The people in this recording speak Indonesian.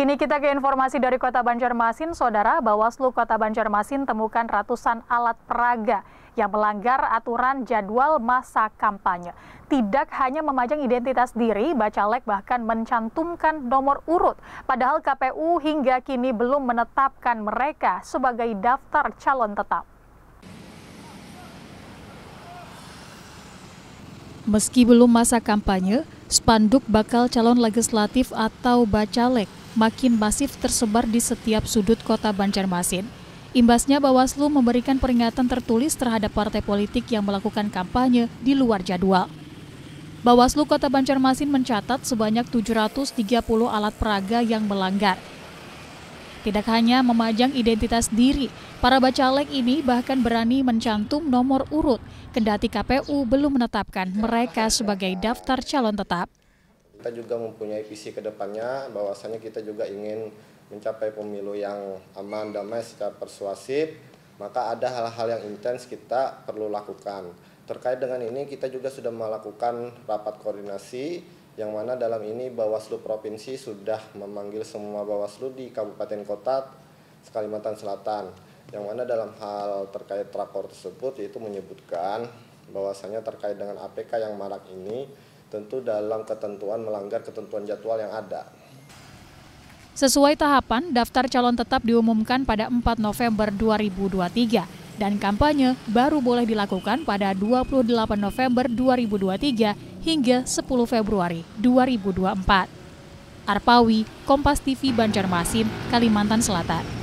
Kini kita ke informasi dari Kota Banjarmasin, Saudara Bawaslu Kota Banjarmasin temukan ratusan alat peraga yang melanggar aturan jadwal masa kampanye. Tidak hanya memajang identitas diri, Bacalek bahkan mencantumkan nomor urut. Padahal KPU hingga kini belum menetapkan mereka sebagai daftar calon tetap. Meski belum masa kampanye, spanduk bakal calon legislatif atau Bacalek makin masif tersebar di setiap sudut kota Banjarmasin. Imbasnya Bawaslu memberikan peringatan tertulis terhadap partai politik yang melakukan kampanye di luar jadwal. Bawaslu Kota Banjarmasin mencatat sebanyak 730 alat peraga yang melanggar. Tidak hanya memajang identitas diri, para bacalek ini bahkan berani mencantum nomor urut, kendati KPU belum menetapkan mereka sebagai daftar calon tetap. Kita juga mempunyai visi ke depannya bahwasanya kita juga ingin mencapai pemilu yang aman, damai, secara persuasif, maka ada hal-hal yang intens kita perlu lakukan. Terkait dengan ini kita juga sudah melakukan rapat koordinasi yang mana dalam ini Bawaslu Provinsi sudah memanggil semua Bawaslu di Kabupaten Kota Kalimantan Selatan yang mana dalam hal terkait rapor tersebut yaitu menyebutkan bahwasanya terkait dengan APK yang marak ini tentu dalam ketentuan melanggar ketentuan jadwal yang ada. Sesuai tahapan, daftar calon tetap diumumkan pada 4 November 2023 dan kampanye baru boleh dilakukan pada 28 November 2023 hingga 10 Februari 2024. Arpawi, Kompas TV Banjarmasin, Kalimantan Selatan.